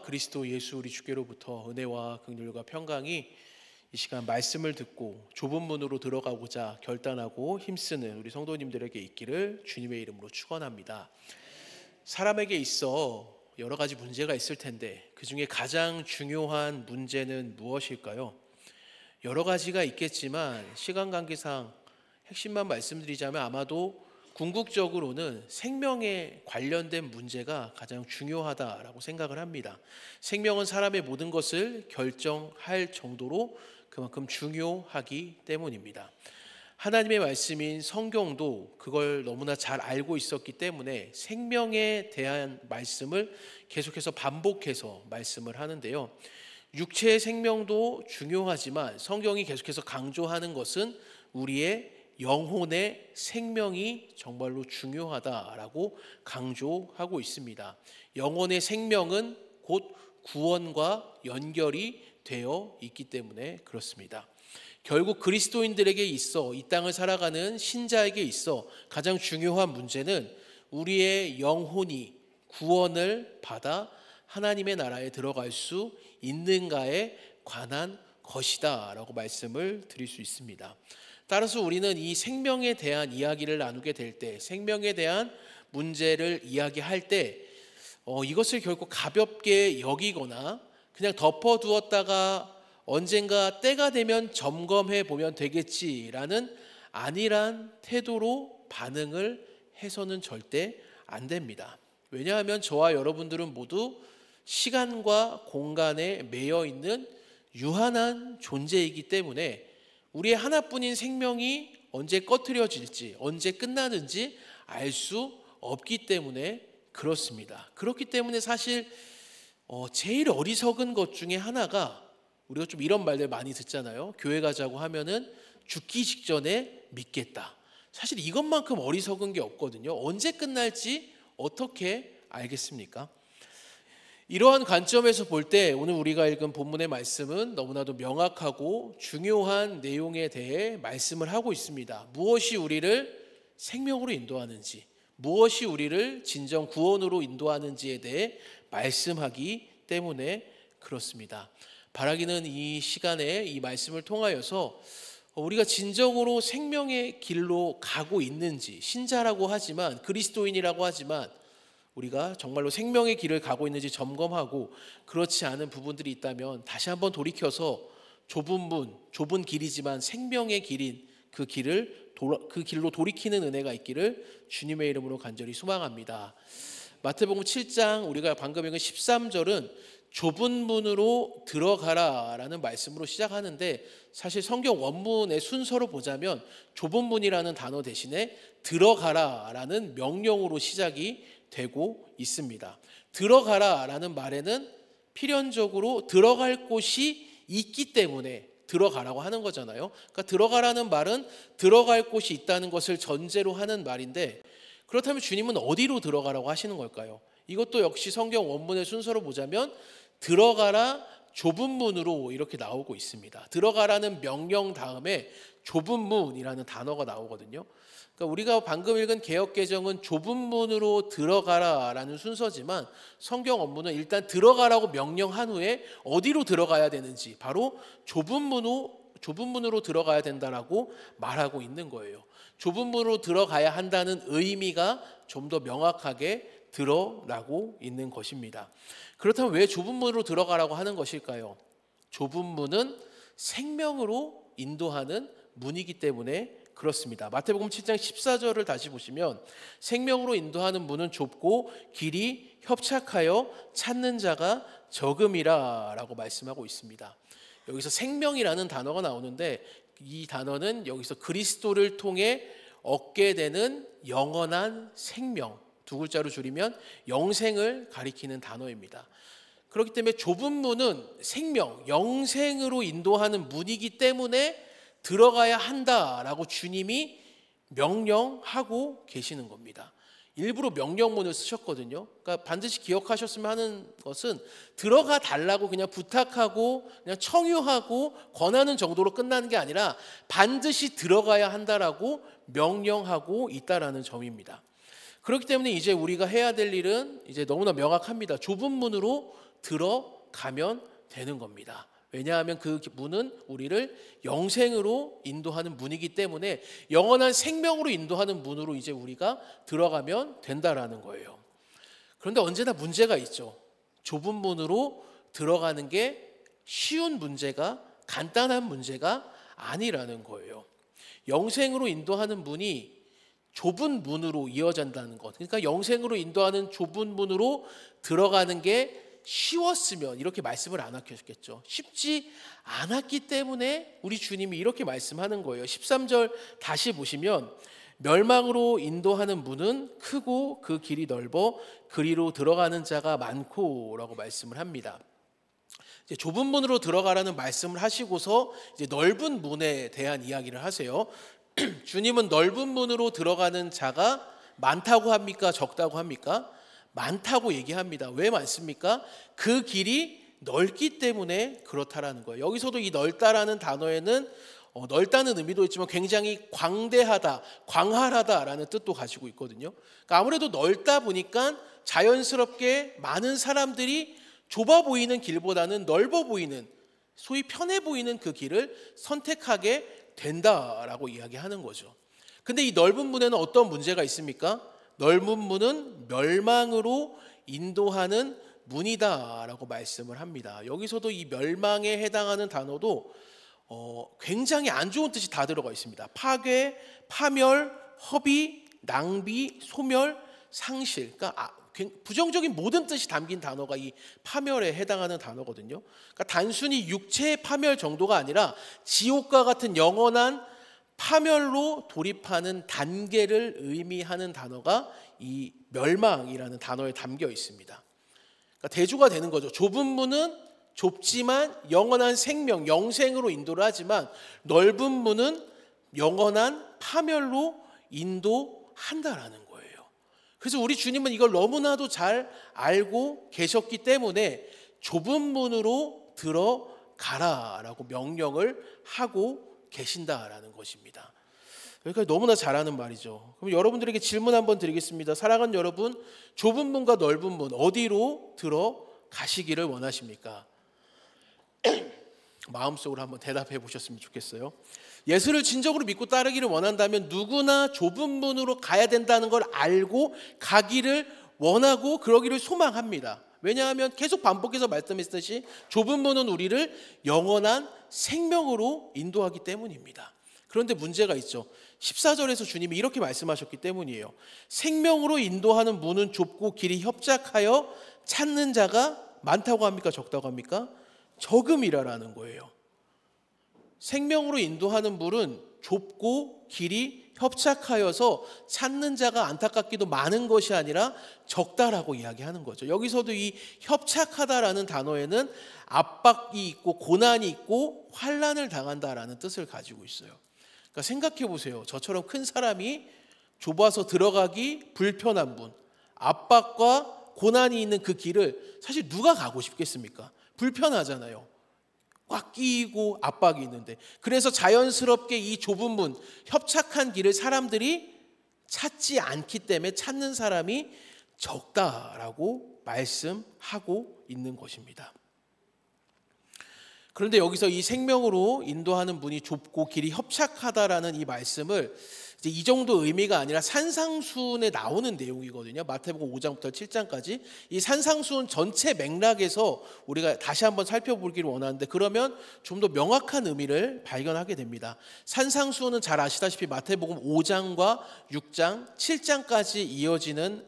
그리스도 예수 우리 주께로부터 은혜와 긍휼과 평강이 이 시간 말씀을 듣고 좁은 문으로 들어가고자 결단하고 힘쓰는 우리 성도님들에게 있기를 주님의 이름으로 축원합니다. 사람에게 있어 여러 가지 문제가 있을 텐데 그 중에 가장 중요한 문제는 무엇일까요? 여러 가지가 있겠지만 시간 관계상 핵심만 말씀드리자면 아마도 궁극적으로는 생명에 관련된 문제가 가장 중요하다라고 생각을 합니다. 생명은 사람의 모든 것을 결정할 정도로 그만큼 중요하기 때문입니다. 하나님의 말씀인 성경도 그걸 너무나 잘 알고 있었기 때문에 생명에 대한 말씀을 계속해서 반복해서 말씀을 하는데요. 육체의 생명도 중요하지만 성경이 계속해서 강조하는 것은 우리의 영혼의 생명이 정말로 중요하다라고 강조하고 있습니다. 영혼의 생명은 곧 구원과 연결이 되어 있기 때문에 그렇습니다. 결국 그리스도인들에게 있어 이 땅을 살아가는 신자에게 있어 가장 중요한 문제는 우리의 영혼이 구원을 받아 하나님의 나라에 들어갈 수 있는가에 관한 것이다라고 말씀을 드릴 수 있습니다. 따라서 우리는 이 생명에 대한 이야기를 나누게 될 때, 생명에 대한 문제를 이야기할 때, 어, 이것을 결코 가볍게 여기거나 그냥 덮어두었다가 언젠가 때가 되면 점검해 보면 되겠지라는 안일한 태도로 반응을 해서는 절대 안 됩니다. 왜냐하면 저와 여러분들은 모두 시간과 공간에 매여 있는 유한한 존재이기 때문에 우리의 하나뿐인 생명이 언제 꺼트려질지, 언제 끝나는지 알 수 없기 때문에 그렇습니다. 그렇기 때문에 사실 어, 제일 어리석은 것 중에 하나가 우리가 좀 이런 말들 많이 듣잖아요. 교회 가자고 하면은 죽기 직전에 믿겠다. 사실 이것만큼 어리석은 게 없거든요. 언제 끝날지 어떻게 알겠습니까? 이러한 관점에서 볼 때 오늘 우리가 읽은 본문의 말씀은 너무나도 명확하고 중요한 내용에 대해 말씀을 하고 있습니다. 무엇이 우리를 생명으로 인도하는지, 무엇이 우리를 진정 구원으로 인도하는지에 대해 말씀하기 때문에 그렇습니다. 바라기는 이 시간에 이 말씀을 통하여서 우리가 진정으로 생명의 길로 가고 있는지, 신자라고 하지만 그리스도인이라고 하지만 우리가 정말로 생명의 길을 가고 있는지 점검하고 그렇지 않은 부분들이 있다면 다시 한번 돌이켜서 좁은 문, 좁은 길이지만 생명의 길인 그 길을 그 길로 돌이키는 은혜가 있기를 주님의 이름으로 간절히 소망합니다. 마태복음 7장 우리가 방금 읽은 13절은 좁은 문으로 들어가라라는 말씀으로 시작하는데 사실 성경 원문의 순서로 보자면 좁은 문이라는 단어 대신에 들어가라라는 명령으로 시작이 되고 있습니다. 들어가라 라는 말에는 필연적으로 들어갈 곳이 있기 때문에 들어가라고 하는 거잖아요. 그러니까 들어가라는 말은 들어갈 곳이 있다는 것을 전제로 하는 말인데 그렇다면 주님은 어디로 들어가라고 하시는 걸까요? 이것도 역시 성경 원문의 순서로 보자면 들어가라 좁은 문으로 이렇게 나오고 있습니다. 들어가라는 명령 다음에 좁은 문이라는 단어가 나오거든요. 그러니까 우리가 방금 읽은 개혁 개정은 좁은 문으로 들어가라라는 순서지만 성경 업무는 일단 들어가라고 명령한 후에 어디로 들어가야 되는지 바로 좁은 문으로 좁은 문으로 들어가야 된다라고 말하고 있는 거예요. 좁은 문으로 들어가야 한다는 의미가 좀 더 명확하게 들어라고 있는 것입니다. 그렇다면 왜 좁은 문으로 들어가라고 하는 것일까요? 좁은 문은 생명으로 인도하는 문이기 때문에 그렇습니다. 마태복음 7장 14절을 다시 보시면 생명으로 인도하는 문은 좁고 길이 협착하여 찾는 자가 적음이라라고 말씀하고 있습니다. 여기서 생명이라는 단어가 나오는데 이 단어는 여기서 그리스도를 통해 얻게 되는 영원한 생명 두 글자로 줄이면 영생을 가리키는 단어입니다. 그렇기 때문에 좁은 문은 생명, 영생으로 인도하는 문이기 때문에 들어가야 한다라고 주님이 명령하고 계시는 겁니다. 일부러 명령문을 쓰셨거든요. 그러니까 반드시 기억하셨으면 하는 것은 들어가 달라고 그냥 부탁하고 그냥 청유하고 권하는 정도로 끝나는 게 아니라 반드시 들어가야 한다라고 명령하고 있다라는 점입니다. 그렇기 때문에 이제 우리가 해야 될 일은 이제 너무나 명확합니다. 좁은 문으로 들어가면 되는 겁니다. 왜냐하면 그 문은 우리를 영생으로 인도하는 문이기 때문에 영원한 생명으로 인도하는 문으로 이제 우리가 들어가면 된다라는 거예요. 그런데 언제나 문제가 있죠. 좁은 문으로 들어가는 게 쉬운 문제가 간단한 문제가 아니라는 거예요. 영생으로 인도하는 문이 좁은 문으로 이어진다는 것. 그러니까 영생으로 인도하는 좁은 문으로 들어가는 게 쉬웠으면 이렇게 말씀을 안 하셨겠죠. 쉽지 않았기 때문에 우리 주님이 이렇게 말씀하는 거예요. 13절 다시 보시면 멸망으로 인도하는 문은 크고 그 길이 넓어 그리로 들어가는 자가 많고라고 말씀을 합니다. 좁은 문으로 들어가라는 말씀을 하시고서 넓은 문에 대한 이야기를 하세요. 주님은 넓은 문으로 들어가는 자가 많다고 합니까? 적다고 합니까? 많다고 얘기합니다. 왜 많습니까? 그 길이 넓기 때문에 그렇다라는 거예요. 여기서도 이 넓다라는 단어에는 어, 넓다는 의미도 있지만 굉장히 광대하다, 광활하다라는 뜻도 가지고 있거든요. 그러니까 아무래도 넓다 보니까 자연스럽게 많은 사람들이 좁아 보이는 길보다는 넓어 보이는 소위 편해 보이는 그 길을 선택하게 된다라고 이야기하는 거죠. 근데 이 넓은 문에는 어떤 문제가 있습니까? 넓은 문은 멸망으로 인도하는 문이다라고 말씀을 합니다. 여기서도 이 멸망에 해당하는 단어도 어, 굉장히 안 좋은 뜻이 다 들어가 있습니다. 파괴, 파멸, 허비, 낭비, 소멸, 상실. 그러니까 아, 그 부정적인 모든 뜻이 담긴 단어가 이 파멸에 해당하는 단어거든요. 그러니까 단순히 육체의 파멸 정도가 아니라 지옥과 같은 영원한 파멸로 돌입하는 단계를 의미하는 단어가 이 멸망이라는 단어에 담겨 있습니다. 그러니까 대조가 되는 거죠. 좁은 문은 좁지만 영원한 생명, 영생으로 인도를 하지만 넓은 문은 영원한 파멸로 인도한다라는 거예요. 그래서 우리 주님은 이걸 너무나도 잘 알고 계셨기 때문에 좁은 문으로 들어가라라고 명령을 하고 계신다라는 것입니다. 여기까 그러니까 너무나 잘하는 말이죠. 그럼 여러분들에게 질문 한번 드리겠습니다. 사랑하는 여러분, 좁은 문과 넓은 문 어디로 들어가시기를 원하십니까? 마음속으로 한번 대답해 보셨으면 좋겠어요. 예수를 진정으로 믿고 따르기를 원한다면 누구나 좁은 문으로 가야 된다는 걸 알고 가기를 원하고 그러기를 소망합니다. 왜냐하면 계속 반복해서 말씀했듯이 좁은 문은 우리를 영원한 생명으로 인도하기 때문입니다. 그런데 문제가 있죠. 14절에서 주님이 이렇게 말씀하셨기 때문이에요. 생명으로 인도하는 문은 좁고 길이 협작하여 찾는 자가 많다고 합니까? 적다고 합니까? 적음이라라는 거예요. 생명으로 인도하는 물은 좁고 길이 협착하여서 찾는 자가 안타깝기도 많은 것이 아니라 적다라고 이야기하는 거죠. 여기서도 이 협착하다라는 단어에는 압박이 있고 고난이 있고 환란을 당한다라는 뜻을 가지고 있어요. 그러니까 생각해 보세요. 저처럼 큰 사람이 좁아서 들어가기 불편한 분, 압박과 고난이 있는 그 길을 사실 누가 가고 싶겠습니까? 불편하잖아요. 꽉 끼이고 압박이 있는데 그래서 자연스럽게 이 좁은 문 협착한 길을 사람들이 찾지 않기 때문에 찾는 사람이 적다라고 말씀하고 있는 것입니다. 그런데 여기서 이 생명으로 인도하는 문이 좁고 길이 협착하다라는 이 말씀을 이제 이 정도 의미가 아니라 산상수훈에 나오는 내용이거든요. 마태복음 5장부터 7장까지 이산상수 전체 맥락에서 우리가 다시 한번 살펴보기를 원하는데 그러면 좀 더 명확한 의미를 발견하게 됩니다. 산상수은잘 아시다시피 마태복음 5장과 6장, 7장까지 이어지는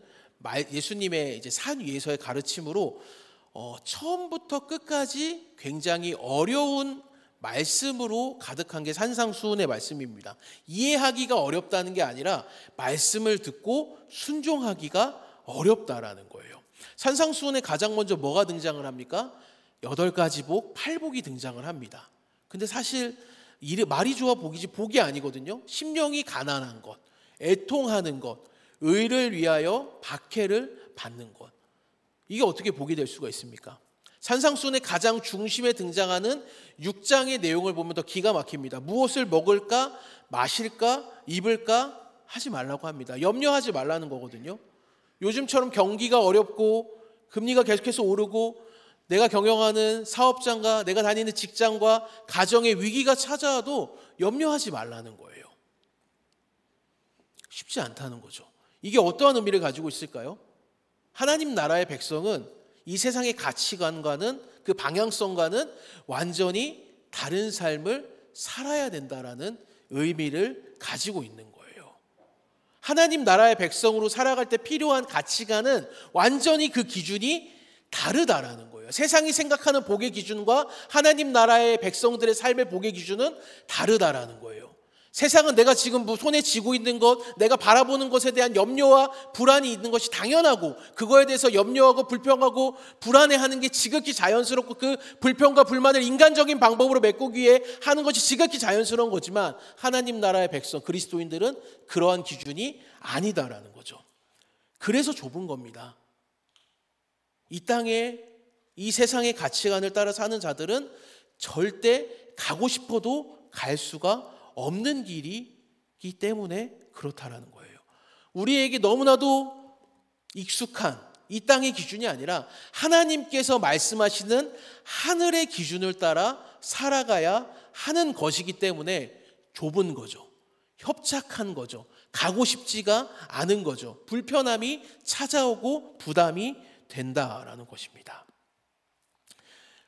예수님의 이제 산 위에서의 가르침으로 어, 처음부터 끝까지 굉장히 어려운 말씀으로 가득한 게 산상수훈의 말씀입니다. 이해하기가 어렵다는 게 아니라 말씀을 듣고 순종하기가 어렵다라는 거예요. 산상수훈에 가장 먼저 뭐가 등장을 합니까? 여덟 가지 복, 팔복이 등장을 합니다. 근데 사실 말이 좋아 복이지 복이 아니거든요. 심령이 가난한 것, 애통하는 것, 의를 위하여 박해를 받는 것. 이게 어떻게 복이 될 수가 있습니까? 산상순의 가장 중심에 등장하는 6장의 내용을 보면 더 기가 막힙니다. 무엇을 먹을까, 마실까, 입을까 하지 말라고 합니다. 염려하지 말라는 거거든요. 요즘처럼 경기가 어렵고 금리가 계속해서 오르고 내가 경영하는 사업장과 내가 다니는 직장과 가정의 위기가 찾아와도 염려하지 말라는 거예요. 쉽지 않다는 거죠. 이게 어떠한 의미를 가지고 있을까요? 하나님 나라의 백성은 이 세상의 가치관과는 그 방향성과는 완전히 다른 삶을 살아야 된다라는 의미를 가지고 있는 거예요. 하나님 나라의 백성으로 살아갈 때 필요한 가치관은 완전히 그 기준이 다르다라는 거예요. 세상이 생각하는 복의 기준과 하나님 나라의 백성들의 삶의 복의 기준은 다르다라는 거예요. 세상은 내가 지금 뭐 손에 쥐고 있는 것, 내가 바라보는 것에 대한 염려와 불안이 있는 것이 당연하고 그거에 대해서 염려하고 불평하고 불안해하는 게 지극히 자연스럽고 그 불평과 불만을 인간적인 방법으로 메꾸기 위해 하는 것이 지극히 자연스러운 거지만 하나님 나라의 백성 그리스도인들은 그러한 기준이 아니다라는 거죠. 그래서 좁은 겁니다. 이 땅에 이 세상의 가치관을 따라 사는 자들은 절대 가고 싶어도 갈 수가 없는 길이기 때문에 그렇다라는 거예요. 우리에게 너무나도 익숙한 이 땅의 기준이 아니라 하나님께서 말씀하시는 하늘의 기준을 따라 살아가야 하는 것이기 때문에 좁은 거죠. 협착한 거죠. 가고 싶지가 않은 거죠. 불편함이 찾아오고 부담이 된다라는 것입니다.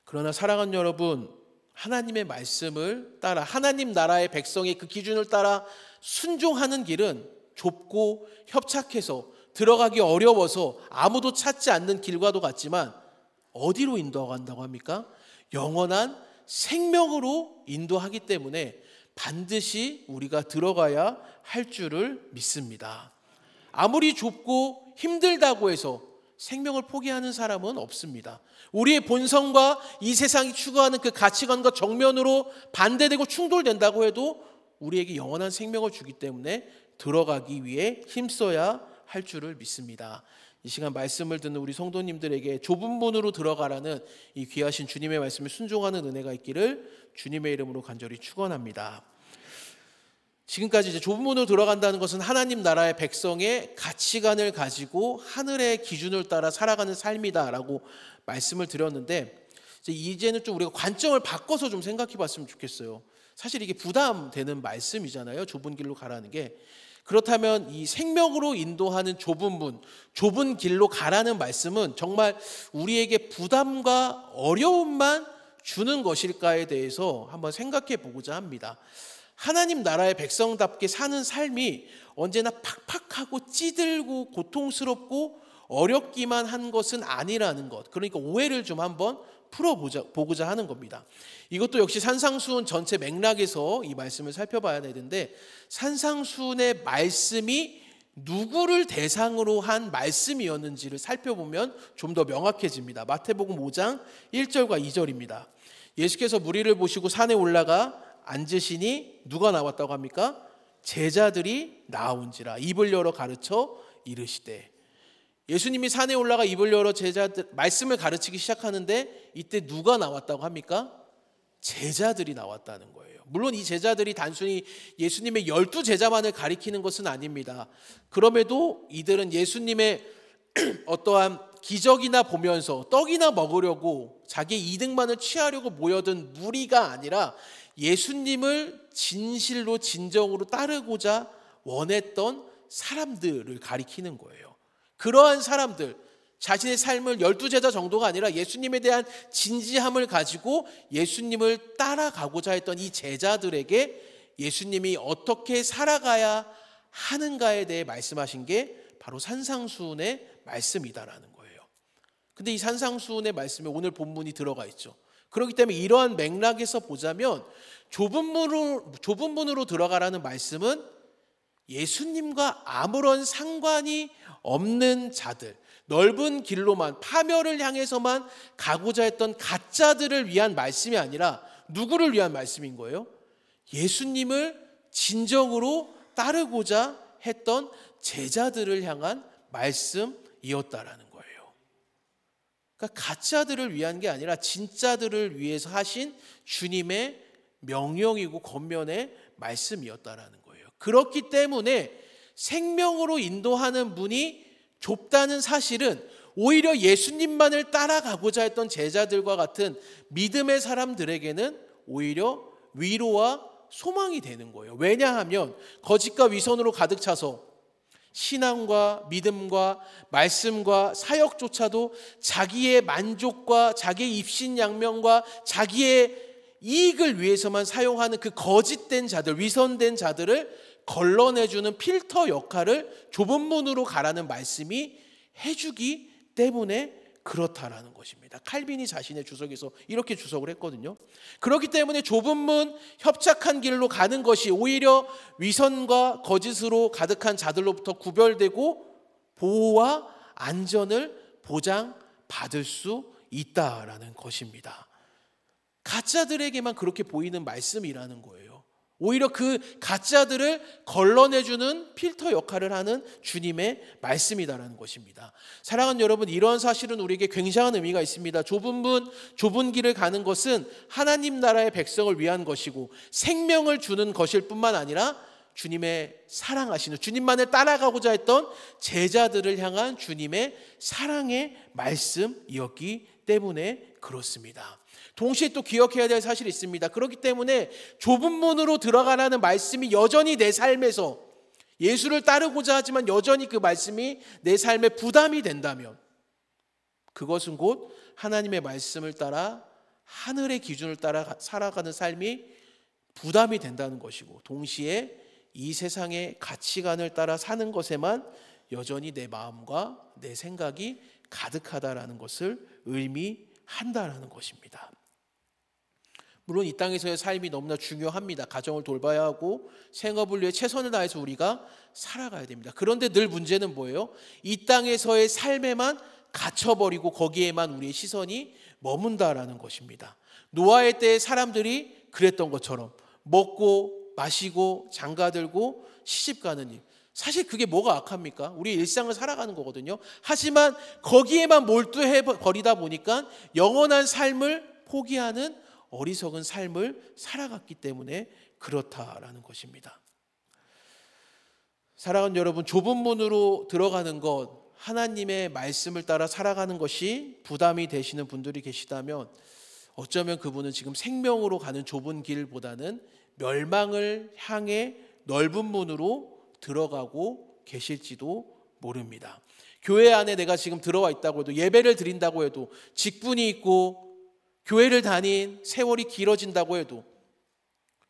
그러나 사랑하는 여러분, 하나님의 말씀을 따라 하나님 나라의 백성의그 기준을 따라 순종하는 길은 좁고 협착해서 들어가기 어려워서 아무도 찾지 않는 길과도 같지만 어디로 인도한다고 합니까? 영원한 생명으로 인도하기 때문에 반드시 우리가 들어가야 할 줄을 믿습니다. 아무리 좁고 힘들다고 해서 생명을 포기하는 사람은 없습니다. 우리의 본성과 이 세상이 추구하는 그 가치관과 정면으로 반대되고 충돌된다고 해도 우리에게 영원한 생명을 주기 때문에 들어가기 위해 힘써야 할 줄을 믿습니다. 이 시간 말씀을 듣는 우리 성도님들에게 좁은 문으로 들어가라는 이 귀하신 주님의 말씀을 순종하는 은혜가 있기를 주님의 이름으로 간절히 축원합니다. 지금까지 이제 좁은 문으로 들어간다는 것은 하나님 나라의 백성의 가치관을 가지고 하늘의 기준을 따라 살아가는 삶이다라고 말씀을 드렸는데 이제 는좀 우리가 관점을 바꿔서 좀 생각해 봤으면 좋겠어요. 사실 이게 부담되는 말씀이잖아요. 좁은 길로 가라는 게. 그렇다면 이 생명으로 인도하는 좁은 문, 좁은 길로 가라는 말씀은 정말 우리에게 부담과 어려움만 주는 것일까에 대해서 한번 생각해 보고자 합니다. 하나님 나라의 백성답게 사는 삶이 언제나 팍팍하고 찌들고 고통스럽고 어렵기만 한 것은 아니라는 것. 그러니까 오해를 좀 한번 풀어보자 보고자 하는 겁니다. 이것도 역시 산상수훈 전체 맥락에서 이 말씀을 살펴봐야 되는데 산상수훈의 말씀이 누구를 대상으로 한 말씀이었는지를 살펴보면 좀 더 명확해집니다. 마태복음 5장 1절과 2절입니다. 예수께서 무리를 보시고 산에 올라가 앉으시니 누가 나왔다고 합니까? 제자들이 나온지라 입을 열어 가르쳐 이르시되 예수님이 산에 올라가 입을 열어 제자들 말씀을 가르치기 시작하는데 이때 누가 나왔다고 합니까? 제자들이 나왔다는 거예요. 물론 이 제자들이 단순히 예수님의 열두 제자만을 가리키는 것은 아닙니다. 그럼에도 이들은 예수님의 어떠한 기적이나 보면서 떡이나 먹으려고 자기 이득만을 취하려고 모여든 무리가 아니라 예수님을 진실로 진정으로 따르고자 원했던 사람들을 가리키는 거예요. 그러한 사람들, 자신의 삶을 열두 제자 정도가 아니라 예수님에 대한 진지함을 가지고 예수님을 따라가고자 했던 이 제자들에게 예수님이 어떻게 살아가야 하는가에 대해 말씀하신 게 바로 산상수훈의 말씀이다라는 거예요. 근데 이 산상수훈의 말씀에 오늘 본문이 들어가 있죠. 그렇기 때문에 이러한 맥락에서 보자면 좁은 문으로, 좁은 문으로 들어가라는 말씀은 예수님과 아무런 상관이 없는 자들, 넓은 길로만 파멸을 향해서만 가고자 했던 가짜들을 위한 말씀이 아니라 누구를 위한 말씀인 거예요? 예수님을 진정으로 따르고자 했던 제자들을 향한 말씀이었다라는 그러니까 가짜들을 위한 게 아니라 진짜들을 위해서 하신 주님의 명령이고 권면의 말씀이었다라는 거예요. 그렇기 때문에 생명으로 인도하는 문이 좁다는 사실은 오히려 예수님만을 따라가고자 했던 제자들과 같은 믿음의 사람들에게는 오히려 위로와 소망이 되는 거예요. 왜냐하면 거짓과 위선으로 가득 차서 신앙과 믿음과 말씀과 사역조차도 자기의 만족과 자기의 입신양명과 자기의 이익을 위해서만 사용하는 그 거짓된 자들, 위선된 자들을 걸러내주는 필터 역할을 좁은 문으로 가라는 말씀이 해주기 때문에 그렇다라는 것입니다. 칼빈이 자신의 주석에서 이렇게 주석을 했거든요. 그렇기 때문에 좁은 문 협착한 길로 가는 것이 오히려 위선과 거짓으로 가득한 자들로부터 구별되고 보호와 안전을 보장받을 수 있다라는 것입니다. 가짜들에게만 그렇게 보이는 말씀이라는 거예요. 오히려 그 가짜들을 걸러내주는 필터 역할을 하는 주님의 말씀이다라는 것입니다. 사랑하는 여러분, 이러한 사실은 우리에게 굉장한 의미가 있습니다. 좁은 분, 좁은 길을 가는 것은 하나님 나라의 백성을 위한 것이고 생명을 주는 것일 뿐만 아니라 주님의 사랑하시는 주님만을 따라가고자 했던 제자들을 향한 주님의 사랑의 말씀이었기 때문에 그렇습니다. 동시에 또 기억해야 될 사실이 있습니다. 그렇기 때문에 좁은 문으로 들어가라는 말씀이 여전히 내 삶에서 예수를 따르고자 하지만 여전히 그 말씀이 내 삶에 부담이 된다면 그것은 곧 하나님의 말씀을 따라 하늘의 기준을 따라 살아가는 삶이 부담이 된다는 것이고 동시에 이 세상의 가치관을 따라 사는 것에만 여전히 내 마음과 내 생각이 가득하다라는 것을 의미한다라는 것입니다. 물론 이 땅에서의 삶이 너무나 중요합니다. 가정을 돌봐야 하고 생업을 위해 최선을 다해서 우리가 살아가야 됩니다. 그런데 늘 문제는 뭐예요? 이 땅에서의 삶에만 갇혀버리고 거기에만 우리의 시선이 머문다라는 것입니다. 노아의 때 사람들이 그랬던 것처럼 먹고 마시고 장가들고 시집가는 일. 사실 그게 뭐가 악합니까? 우리 일상을 살아가는 거거든요. 하지만 거기에만 몰두해 버리다 보니까 영원한 삶을 포기하는 어리석은 삶을 살아갔기 때문에 그렇다라는 것입니다. 사랑하는 여러분, 좁은 문으로 들어가는 것, 하나님의 말씀을 따라 살아가는 것이 부담이 되시는 분들이 계시다면 어쩌면 그분은 지금 생명으로 가는 좁은 길보다는 멸망을 향해 넓은 문으로 들어가고 계실지도 모릅니다. 교회 안에 내가 지금 들어와 있다고 해도 예배를 드린다고 해도 직분이 있고 교회를 다닌 세월이 길어진다고 해도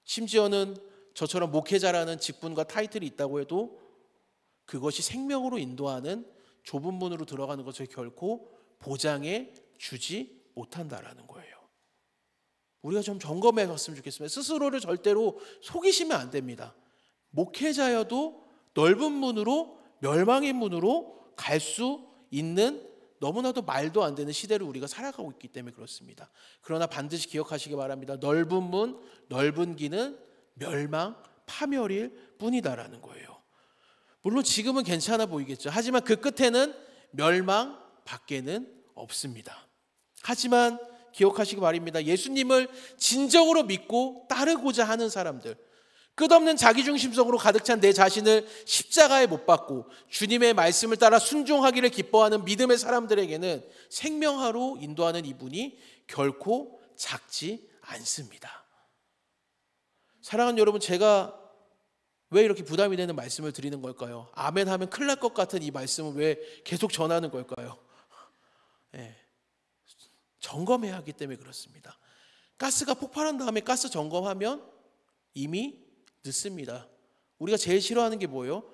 심지어는 저처럼 목회자라는 직분과 타이틀이 있다고 해도 그것이 생명으로 인도하는 좁은 문으로 들어가는 것을 결코 보장해 주지 못한다라는 거예요. 우리가 좀 점검해 봤으면 좋겠습니다. 스스로를 절대로 속이시면 안 됩니다. 목회자여도 넓은 문으로 멸망의 문으로 갈 수 있는 너무나도 말도 안 되는 시대를 우리가 살아가고 있기 때문에 그렇습니다. 그러나 반드시 기억하시기 바랍니다. 넓은 문, 넓은 길은 멸망, 파멸일 뿐이다라는 거예요. 물론 지금은 괜찮아 보이겠죠. 하지만 그 끝에는 멸망 밖에는 없습니다. 하지만 기억하시기 바랍니다. 예수님을 진정으로 믿고 따르고자 하는 사람들, 끝없는 자기중심성으로 가득 찬 내 자신을 십자가에 못 박고 주님의 말씀을 따라 순종하기를 기뻐하는 믿음의 사람들에게는 생명하로 인도하는 이분이 결코 작지 않습니다. 사랑하는 여러분, 제가 왜 이렇게 부담이 되는 말씀을 드리는 걸까요? 아멘 하면 큰일 날 것 같은 이 말씀을 왜 계속 전하는 걸까요? 네. 점검해야 하기 때문에 그렇습니다. 가스가 폭발한 다음에 가스 점검하면 이미 늦습니다. 우리가 제일 싫어하는 게 뭐예요?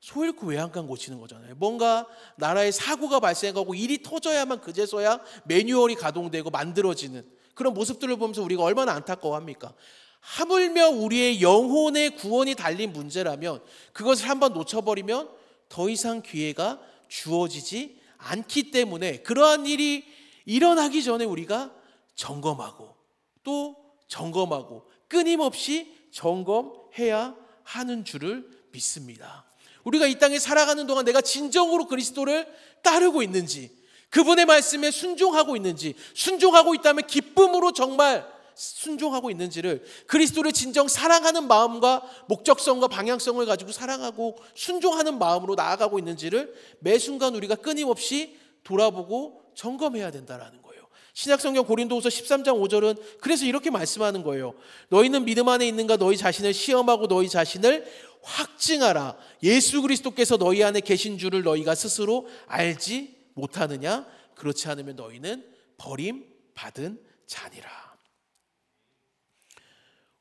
소 잃고 외양간 고치는 거잖아요. 뭔가 나라에 사고가 발생하고 일이 터져야만 그제서야 매뉴얼이 가동되고 만들어지는 그런 모습들을 보면서 우리가 얼마나 안타까워합니까? 하물며 우리의 영혼의 구원이 달린 문제라면 그것을 한번 놓쳐버리면 더 이상 기회가 주어지지 않기 때문에 그러한 일이 일어나기 전에 우리가 점검하고 또 점검하고 끊임없이 점검해야 하는 줄을 믿습니다. 우리가 이 땅에 살아가는 동안 내가 진정으로 그리스도를 따르고 있는지, 그분의 말씀에 순종하고 있는지, 순종하고 있다면 기쁨으로 정말 순종하고 있는지를 그리스도를 진정 사랑하는 마음과 목적성과 방향성을 가지고 사랑하고 순종하는 마음으로 나아가고 있는지를 매 순간 우리가 끊임없이 돌아보고 점검해야 된다라는 거예요. 신약성경 고린도후서 13장 5절은 그래서 이렇게 말씀하는 거예요. 너희는 믿음 안에 있는가 너희 자신을 시험하고 너희 자신을 확증하라. 예수 그리스도께서 너희 안에 계신 줄을 너희가 스스로 알지 못하느냐? 그렇지 않으면 너희는 버림 받은 자니라.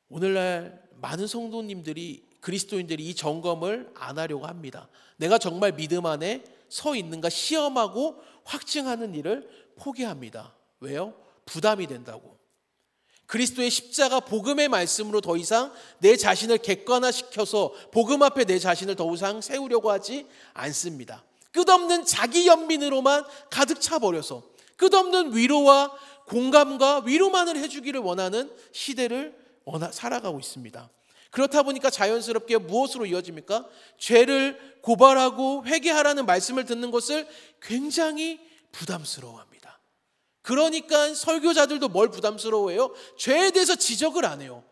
오늘날 많은 성도님들이 그리스도인들이 이 점검을 안 하려고 합니다. 내가 정말 믿음 안에 서 있는가 시험하고 확증하는 일을 포기합니다. 왜요? 부담이 된다고. 그리스도의 십자가 복음의 말씀으로 더 이상 내 자신을 객관화시켜서 복음 앞에 내 자신을 더 이상 세우려고 하지 않습니다. 끝없는 자기 연민으로만 가득 차버려서 끝없는 위로와 공감과 위로만을 해주기를 원하는 시대를 살아가고 있습니다. 그렇다 보니까 자연스럽게 무엇으로 이어집니까? 죄를 고발하고 회개하라는 말씀을 듣는 것을 굉장히 부담스러워합니다. 그러니까 설교자들도 뭘 부담스러워해요? 죄에 대해서 지적을 안 해요.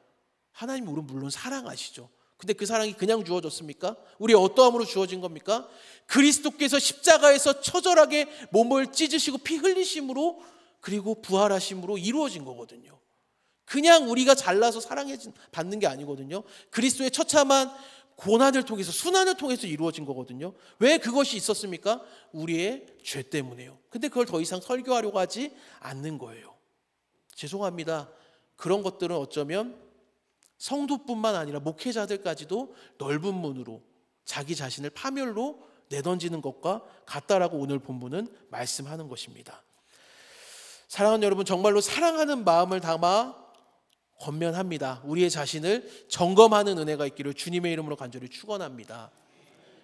하나님 우리 물론 사랑하시죠. 근데 그 사랑이 그냥 주어졌습니까? 우리 어떠함으로 주어진 겁니까? 그리스도께서 십자가에서 처절하게 몸을 찢으시고 피 흘리심으로 그리고 부활하심으로 이루어진 거거든요. 그냥 우리가 잘나서 사랑해 받는 게 아니거든요. 그리스도의 처참한 고난을 통해서 순환을 통해서 이루어진 거거든요. 왜 그것이 있었습니까? 우리의 죄 때문에요. 근데 그걸 더 이상 설교하려고 하지 않는 거예요. 죄송합니다. 그런 것들은 어쩌면 성도뿐만 아니라 목회자들까지도 넓은 문으로 자기 자신을 파멸로 내던지는 것과 같다라고 오늘 본문은 말씀하는 것입니다. 사랑하는 여러분 정말로 사랑하는 마음을 담아 권면합니다. 우리의 자신을 점검하는 은혜가 있기를 주님의 이름으로 간절히 축원합니다.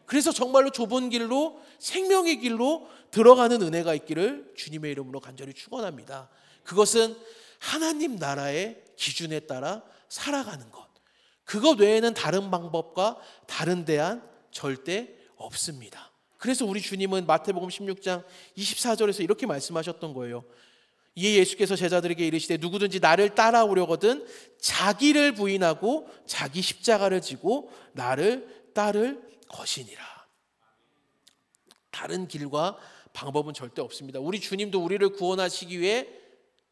그래서 정말로 좁은 길로 생명의 길로 들어가는 은혜가 있기를 주님의 이름으로 간절히 축원합니다. 그것은 하나님 나라의 기준에 따라 살아가는 것. 그것 외에는 다른 방법과 다른 대안 절대 없습니다. 그래서 우리 주님은 마태복음 16장 24절에서 이렇게 말씀하셨던 거예요. 이에 예수께서 제자들에게 이르시되 누구든지 나를 따라오려거든 자기를 부인하고 자기 십자가를 지고 나를 따를 것이니라. 다른 길과 방법은 절대 없습니다. 우리 주님도 우리를 구원하시기 위해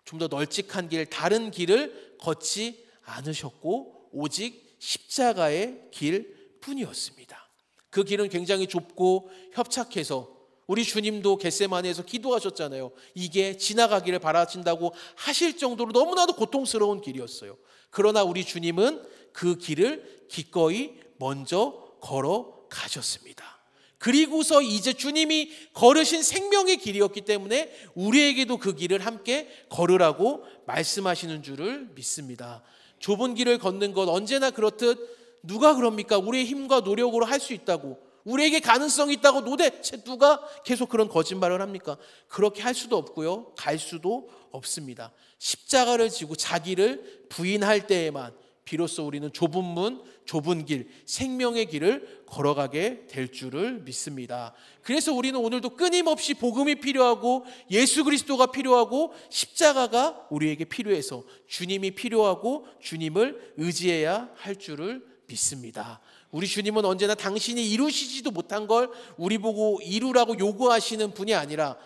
좀 더 널찍한 길, 다른 길을 걷지 않으셨고 오직 십자가의 길 뿐이었습니다. 그 길은 굉장히 좁고 협착해서 우리 주님도 겟세마네에서 기도하셨잖아요. 이게 지나가기를 바라신다고 하실 정도로 너무나도 고통스러운 길이었어요. 그러나 우리 주님은 그 길을 기꺼이 먼저 걸어 가셨습니다. 그리고서 이제 주님이 걸으신 생명의 길이었기 때문에 우리에게도 그 길을 함께 걸으라고 말씀하시는 줄을 믿습니다. 좁은 길을 걷는 것 언제나 그렇듯 누가 그럽니까? 우리의 힘과 노력으로 할 수 있다고. 우리에게 가능성이 있다고 도대체 누가 계속 그런 거짓말을 합니까? 그렇게 할 수도 없고요. 갈 수도 없습니다. 십자가를 지고 자기를 부인할 때에만 비로소 우리는 좁은 문, 좁은 길, 생명의 길을 걸어가게 될 줄을 믿습니다. 그래서 우리는 오늘도 끊임없이 복음이 필요하고 예수 그리스도가 필요하고 십자가가 우리에게 필요해서 주님이 필요하고 주님을 의지해야 할 줄을 믿습니다. 우리 주님은 언제나 당신이 이루시지도 못한 걸 우리 보고 이루라고 요구하시는 분이 아니라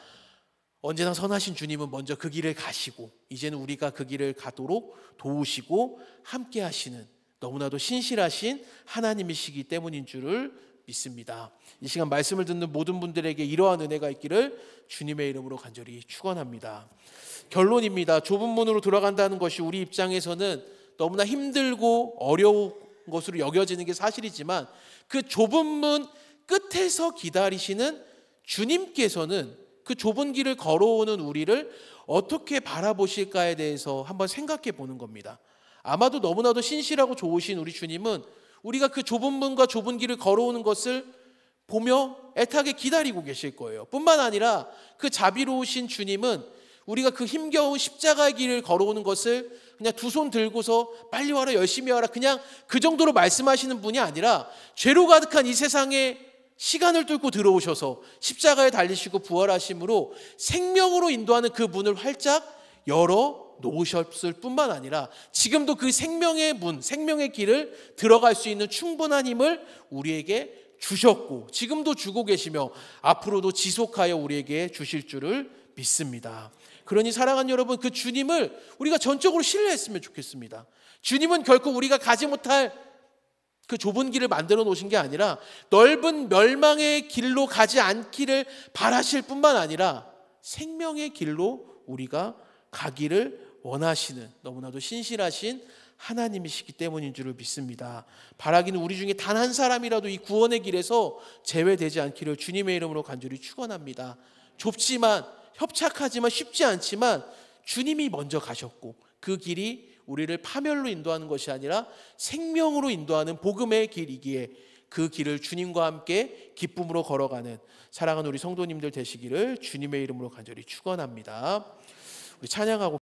언제나 선하신 주님은 먼저 그 길을 가시고 이제는 우리가 그 길을 가도록 도우시고 함께 하시는 너무나도 신실하신 하나님이시기 때문인 줄을 믿습니다. 이 시간 말씀을 듣는 모든 분들에게 이러한 은혜가 있기를 주님의 이름으로 간절히 축원합니다. 결론입니다. 좁은 문으로 돌아간다는 것이 우리 입장에서는 너무나 힘들고 어려워 것으로 여겨지는 게 사실이지만 그 좁은 문 끝에서 기다리시는 주님께서는 그 좁은 길을 걸어오는 우리를 어떻게 바라보실까에 대해서 한번 생각해 보는 겁니다. 아마도 너무나도 신실하고 좋으신 우리 주님은 우리가 그 좁은 문과 좁은 길을 걸어오는 것을 보며 애타게 기다리고 계실 거예요. 뿐만 아니라 그 자비로우신 주님은 우리가 그 힘겨운 십자가의 길을 걸어오는 것을 그냥 두 손 들고서 빨리 와라 열심히 와라 그냥 그 정도로 말씀하시는 분이 아니라 죄로 가득한 이 세상에 시간을 뚫고 들어오셔서 십자가에 달리시고 부활하심으로 생명으로 인도하는 그 문을 활짝 열어 놓으셨을 뿐만 아니라 지금도 그 생명의 문, 생명의 길을 들어갈 수 있는 충분한 힘을 우리에게 주셨고 지금도 주고 계시며 앞으로도 지속하여 우리에게 주실 줄을 믿습니다. 그러니 사랑하는 여러분, 그 주님을 우리가 전적으로 신뢰했으면 좋겠습니다. 주님은 결코 우리가 가지 못할 그 좁은 길을 만들어 놓으신 게 아니라 넓은 멸망의 길로 가지 않기를 바라실 뿐만 아니라 생명의 길로 우리가 가기를 원하시는 너무나도 신실하신 하나님이시기 때문인 줄을 믿습니다. 바라기는 우리 중에 단 한 사람이라도 이 구원의 길에서 제외되지 않기를 주님의 이름으로 간절히 축원합니다. 좁지만 협착하지만 쉽지 않지만 주님이 먼저 가셨고 그 길이 우리를 파멸로 인도하는 것이 아니라 생명으로 인도하는 복음의 길이기에 그 길을 주님과 함께 기쁨으로 걸어가는 사랑하는 우리 성도님들 되시기를 주님의 이름으로 간절히 축원합니다. 우리 찬양하고